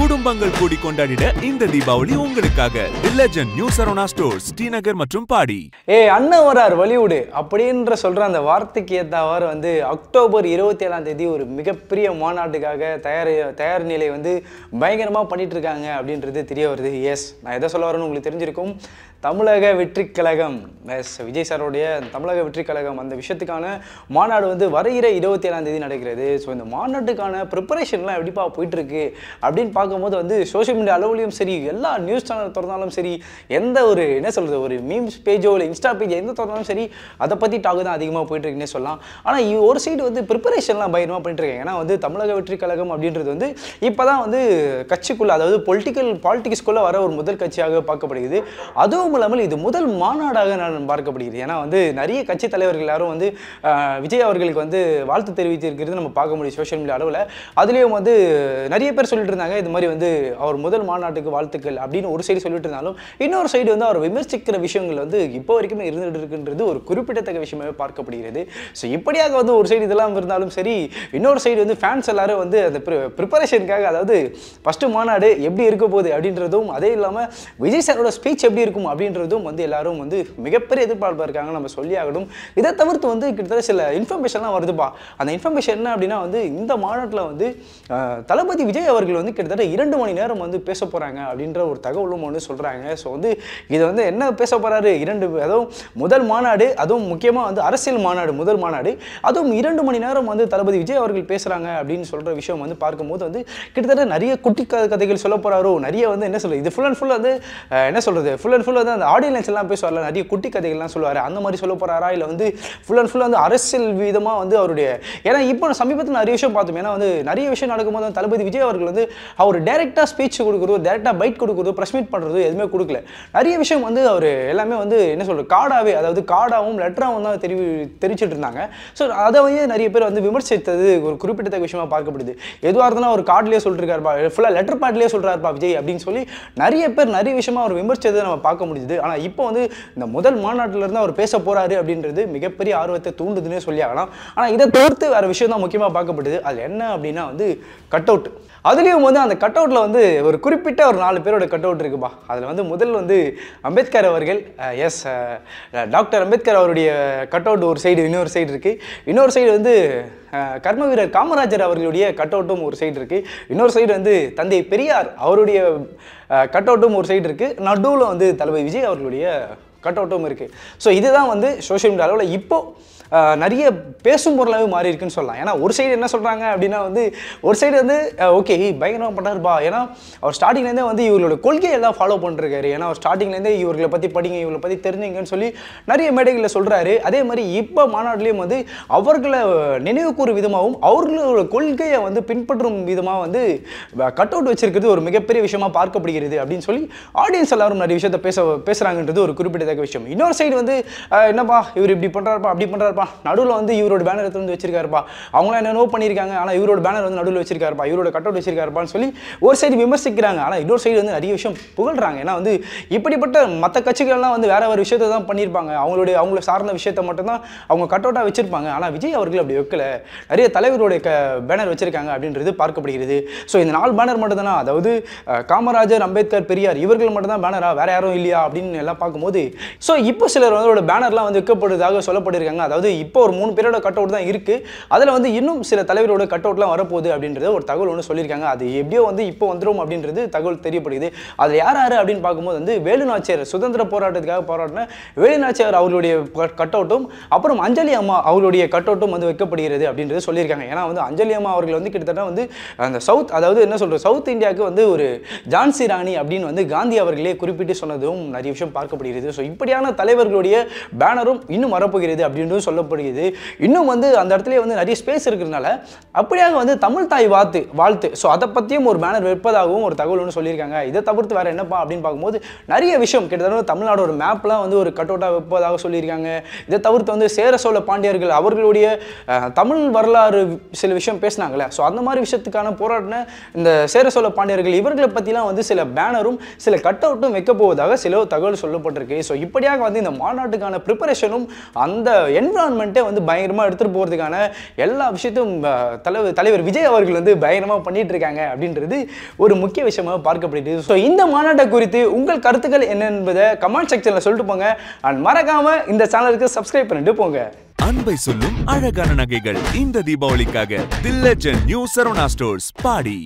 குடும்பங்கள் கூடி கொண்டாடிட இந்த தீபாவளி உங்களுக்காக வில்லஜன் லெஜண்ட் நியூ சரோனா ஸ்டோர்ஸ் ஸ்ரீநகர் மற்றும் பாடி ஏ அண்ணன் வரார் வலிவுடு அப்படின்ற சொல்ற அந்த வார்த்தைக்கு ஏற்றவாறு வந்து அக்டோபர் இருபத்தி ஏழாம் தேதி ஒரு மிகப்பெரிய மாநாட்டுக்காக தயார் தயார் நிலை வந்து பயங்கரமாக பண்ணிட்டு இருக்காங்க அப்படின்றது தெரிய வருது எஸ் நான் எதை சொல்ல வரேன்னு உங்களுக்கு தெரிஞ்சிருக்கும் தமிழக வெற்றி கழகம் எஸ் விஜய் சாருடைய தமிழக வெற்றி கழகம் அந்த விஷயத்துக்கான மாநாடு வந்து வருகிற இருபத்தி ஏழாம் தேதி நடக்கிறது ஸோ இந்த மாநாட்டுக்கான ப்ரிப்பரேஷன்லாம் எப்படிப்பா போயிட்டுருக்கு அப்படின்னு பார்க்கும்போது வந்து சோஷியல் மீடியா அளவுலையும் சரி எல்லா நியூஸ் சேனல் திறந்தாலும் சரி எந்த ஒரு என்ன சொல்கிறது ஒரு மீம்ஸ் பேஜோ இல்லை இன்ஸ்டா பேஜ் எந்த திறந்தாலும் சரி அதை பற்றி டாக் தான் அதிகமாக போயிட்டுருக்குன்னே சொல்லலாம் ஆனால் ஒரு சைடு வந்து ப்ரிப்பரேஷன்லாம் பயிரமாக பண்ணிட்டுருக்கேன் ஏன்னா வந்து தமிழக வெற்றி கழகம் அப்படின்றது வந்து இப்போ தான் வந்து கட்சிக்குள்ளே அதாவது பொலிட்டிக்கல் பாலிட்டிக்ஸ்குள்ளே வர ஒரு முதல் கட்சியாக பார்க்கப்படுகிறது அதுவும் அதுவும் இல்லாமல் இது முதல் மாநாடாக நான் பார்க்கப்படுகிறது ஏன்னா வந்து நிறைய கட்சி தலைவர்கள் எல்லாரும் வந்து விஜய் அவர்களுக்கு வந்து வாழ்த்து தெரிவித்திருக்கிறது நம்ம பார்க்க முடியும் சோஷியல் மீடியா அளவில் அதுலேயும் வந்து நிறைய பேர் சொல்லிட்டு இருந்தாங்க இது மாதிரி வந்து அவர் முதல் மாநாட்டுக்கு வாழ்த்துக்கள் அப்படின்னு ஒரு சைடு சொல்லிட்டு இருந்தாலும் இன்னொரு சைடு வந்து அவர் விமர்சிக்கிற விஷயங்கள் வந்து இப்போ வரைக்குமே இருந்துகிட்டு இருக்குன்றது ஒரு குறிப்பிடத்தக்க விஷயமாகவே பார்க்கப்படுகிறது ஸோ இப்படியாக வந்து ஒரு சைடு இதெல்லாம் இருந்தாலும் சரி இன்னொரு சைடு வந்து ஃபேன்ஸ் எல்லாரும் வந்து அந்த ப்ரிப்பரேஷனுக்காக அதாவது ஃபஸ்ட்டு மாநாடு எப்படி இருக்க போகுது அப்படின்றதும் அதே இல்லாமல் விஜய் சாரோட ஸ்பீச் எப்படி இருக்கும் அப்படின்றதும் வந்து எல்லாரும் வந்து மிகப்பெரிய எதிர்பார்ப்பாக இருக்காங்க நம்ம சொல்லி ஆகணும் இதை தவிர்த்து வந்து கிட்டத்தட்ட சில இன்ஃபர்மேஷன்லாம் வருதுப்பா அந்த இன்ஃபர்மேஷன் என்ன அப்படின்னா வந்து இந்த மாநாட்டில் வந்து தளபதி விஜய் அவர்கள் வந்து கிட்டத்தட்ட இரண்டு மணி நேரம் வந்து பேச போகிறாங்க அப்படின்ற ஒரு தகவலும் ஒன்று சொல்கிறாங்க ஸோ வந்து இதை வந்து என்ன பேச போகிறாரு இரண்டு அதுவும் முதல் மாநாடு அதுவும் முக்கியமாக வந்து அரசியல் மாநாடு முதல் மாநாடு அதுவும் இரண்டு மணி நேரம் வந்து தளபதி விஜய் அவர்கள் பேசுகிறாங்க அப்படின்னு சொல்கிற விஷயம் வந்து பார்க்கும்போது வந்து கிட்டத்தட்ட நிறைய குட்டி கதைகள் சொல்ல போகிறாரோ நிறைய வந்து என்ன சொல்கிறது இது ஃபுல் அண்ட் ஃபுல் வந்து என்ன சொல்கிறது ஃபுல் அண்ட் ஃபுல் அதாவது அந்த ஆடியன்ஸ்லாம் போய் சொல்ல நிறைய குட்டி கதைகள்லாம் சொல்லுவார் அந்த மாதிரி சொல்ல போகிறாரா இல்லை வந்து ஃபுல் அண்ட் ஃபுல் வந்து அரசியல் விதமாக வந்து அவருடைய ஏன்னா இப்போ சமீபத்தில் நிறைய விஷயம் பார்த்தோம் ஏன்னா வந்து நிறைய விஷயம் நடக்கும்போது தளபதி விஜய் அவர்கள் வந்து அவர் டேரெக்டாக ஸ்பீச் கொடுக்குறதோ டேரெக்டாக பைட் கொடுக்குறதோ ப்ரெஸ்மீட் பண்ணுறதோ பண்ணுறது எதுவுமே கொடுக்கல நிறைய விஷயம் வந்து அவர் எல்லாமே வந்து என்ன சொல்கிறது காடாகவே அதாவது காடாகவும் லெட்டராகவும் தான் தெரிவி தெரிவிச்சுட்டு இருந்தாங்க ஸோ அதை வந்து நிறைய பேர் வந்து விமர்சித்தது ஒரு குறிப்பிட்டத்தக்க விஷயமாக பார்க்கப்படுது எதுவாக இருந்தாலும் அவர் கார்ட்லேயே சொல்லிருக்காருப்பா ஃபுல்லாக லெட்டர் பேட்லேயே சொல்கிறாருப்பா விஜய் அப்படின்னு சொல்லி நிறைய பேர் நிறைய விஷயமா அவர் விமர்சித்ததை நம்ம பார்க்க முடியும் முடிஞ்சது ஆனால் இப்போ வந்து இந்த முதல் மாநாட்டிலேருந்து அவர் பேச போகிறாரு அப்படின்றது மிகப்பெரிய ஆர்வத்தை தூண்டுதுன்னே சொல்லி ஆகலாம் ஆனால் இதை தவிர்த்து வேறு விஷயம் தான் முக்கியமாக பார்க்கப்பட்டது அது என்ன அப்படின்னா வந்து கட் அவுட் அதுலேயும் வந்து அந்த கட் அவுட்டில் வந்து ஒரு குறிப்பிட்ட ஒரு நாலு பேரோட கட் அவுட் இருக்குப்பா அதில் வந்து முதல் வந்து அம்பேத்கர் அவர்கள் எஸ் டாக்டர் அம்பேத்கர் அவருடைய கட் அவுட் ஒரு சைடு இன்னொரு சைடு இருக்குது இன்னொரு சைடு வந்து கர்ம வீரர் காமராஜர் அவர்களுடைய கட் அவுட்டும் ஒரு சைடு இருக்குது இன்னொரு சைடு வந்து தந்தை பெரியார் அவருடைய கட் அவுட்டும் ஒரு சைடு இருக்குது நடுவில் வந்து தளபதி விஜய் அவர்களுடைய கட் அவுட்டும் இருக்குது ஸோ இதுதான் வந்து சோஷியல் மீடியா அளவில் இப்போது நிறைய பேசும் பொருளாகவே மாறி இருக்குன்னு சொல்லலாம் ஏன்னா ஒரு சைடு என்ன சொல்கிறாங்க அப்படின்னா வந்து ஒரு சைடு வந்து ஓகே பயங்கரமாக பண்ணார்ப்பா ஏன்னா அவர் ஸ்டார்டிங்லேருந்தே வந்து இவர்களோட கொள்கையை எல்லாம் ஃபாலோ பண்ணிருக்காரு ஏன்னா அவர் ஸ்டார்டிங்லேருந்தே இவர்களை பற்றி படிங்க இவர்களை பற்றி தெரிஞ்சுங்கன்னு சொல்லி நிறைய மேடைகளில் சொல்கிறாரு அதே மாதிரி இப்போ மாநாட்டிலையும் வந்து அவர்களை நினைவு கூறும் விதமாகவும் அவர்களோட கொள்கையை வந்து பின்பற்றும் விதமாக வந்து கட் அவுட் வச்சிருக்கிறது ஒரு மிகப்பெரிய விஷயமா பார்க்கப்படுகிறது அப்படின்னு சொல்லி ஆடியன்ஸ் எல்லாரும் நிறைய விஷயத்த பேச பேசுகிறாங்கன்றது ஒரு குறிப்பிட்டதாக விஷயம் இன்னொரு சைடு வந்து என்னப்பா இவர் இப்படி பண்ணுறாருப்பா அப்படி பண்ணுறாருப்பா இருப்பா நடுவில் வந்து இவரோட பேனர் எடுத்து வந்து வச்சிருக்காருப்பா அவங்களாம் நோ பண்ணியிருக்காங்க ஆனால் இவரோட பேனர் வந்து நடுவில் வச்சிருக்காருப்பா இவரோட கட் அவுட் வச்சிருக்காருப்பான்னு சொல்லி ஒரு சைடு விமர்சிக்கிறாங்க ஆனால் இன்னொரு சைடு வந்து நிறைய விஷயம் புகழ்றாங்க ஏன்னா வந்து இப்படிப்பட்ட மற்ற கட்சிகள்லாம் வந்து வேற ஒரு விஷயத்தை தான் பண்ணியிருப்பாங்க அவங்களுடைய அவங்கள சார்ந்த விஷயத்தை மட்டும்தான் அவங்க கட் அவுட்டாக வச்சிருப்பாங்க ஆனால் விஜய் அவர்கள் அப்படி வைக்கல நிறைய தலைவருடைய க பேனர் வச்சிருக்காங்க அப்படின்றது பார்க்கப்படுகிறது ஸோ இந்த நாலு பேனர் மட்டும்தானா அதாவது காமராஜர் அம்பேத்கர் பெரியார் இவர்கள் மட்டும்தான் பேனரா வேற யாரும் இல்லையா அப்படின்னு எல்லாம் பார்க்கும்போது ஸோ இப்போ சிலர் வந்து பேனர்லாம் வந்து வைக்கப்படுறதாக சொல்லப்பட்டிருக்காங்க அதாவது அதாவது இப்போ ஒரு மூணு பேரோட கட் அவுட் தான் இருக்கு அதில் வந்து இன்னும் சில தலைவரோட கட் அவுட்லாம் வரப்போகுது அப்படின்றது ஒரு தகவல் ஒன்று சொல்லியிருக்காங்க அது எப்படியோ வந்து இப்போ வந்துடும் அப்படின்றது தகவல் தெரியப்படுது அதில் யார் யார் அப்படின்னு பார்க்கும்போது வந்து வேலுநாச்சியார் சுதந்திர போராட்டத்துக்காக போராடின வேலுநாச்சியார் அவர்களுடைய கட் அவுட்டும் அப்புறம் அஞ்சலி அம்மா அவருடைய கட் அவுட்டும் வந்து வைக்கப்படுகிறது அப்படின்றது சொல்லியிருக்காங்க ஏன்னா வந்து அஞ்சலி அம்மா அவர்கள் வந்து கிட்டத்தட்ட வந்து அந்த சவுத் அதாவது என்ன சொல்கிறது சவுத் இந்தியாவுக்கு வந்து ஒரு ஜான்சி ராணி அப்படின்னு வந்து காந்தி அவர்களே குறிப்பிட்டு சொன்னதும் நிறைய விஷயம் பார்க்கப்படுகிறது ஸோ இப்படியான தலைவர்களுடைய பேனரும் இன்னும் வரப்போகிறது அப்படின்னு சொல்ல சொல்லப்படுகிறது இன்னும் வந்து அந்த இடத்துல வந்து நிறைய ஸ்பேஸ் இருக்கிறதுனால அப்படியாக வந்து தமிழ் தாய் வாழ்த்து வாழ்த்து ஸோ அதை பற்றியும் ஒரு பேனர் வைப்பதாகவும் ஒரு தகவல் ஒன்று சொல்லியிருக்காங்க இதை தவிர்த்து வேறு என்னப்பா அப்படின்னு பார்க்கும்போது நிறைய விஷயம் கிட்டத்தட்ட தமிழ்நாடு ஒரு மேப்லாம் வந்து ஒரு கட் அவுட்டாக வைப்பதாக சொல்லியிருக்காங்க இதை தவிர்த்து வந்து சேர சோழ பாண்டியர்கள் அவர்களுடைய தமிழ் வரலாறு சில விஷயம் பேசினாங்களே ஸோ அந்த மாதிரி விஷயத்துக்கான போராட்டம் இந்த சேர சோழ பாண்டியர்கள் இவர்களை பற்றிலாம் வந்து சில பேனரும் சில கட் அவுட்டும் வைக்க போவதாக சில தகவல் சொல்லப்பட்டிருக்கு ஸோ இப்படியாக வந்து இந்த மாநாட்டுக்கான ப்ரிப்பரேஷனும் அந்த என்ன என்வரான்மெண்ட்டே வந்து பயங்கரமாக எடுத்துகிட்டு போகிறதுக்கான எல்லா விஷயத்தையும் தலைவர் தலைவர் விஜய் அவர்கள் வந்து பயங்கரமாக பண்ணிகிட்டு இருக்காங்க அப்படின்றது ஒரு முக்கிய விஷயமாக பார்க்கப்படுது ஸோ இந்த மாநாட்டை குறித்து உங்கள் கருத்துக்கள் என்ன என்பதை கமெண்ட் செக்ஷனில் சொல்லிட்டு போங்க அண்ட் மறக்காமல் இந்த சேனலுக்கு சப்ஸ்கிரைப் பண்ணிட்டு போங்க அன்பை சொல்லும் அழகான நகைகள் இந்த தீபாவளிக்காக தில்லஜன் நியூ சரோனா ஸ்டோர்ஸ் பாடி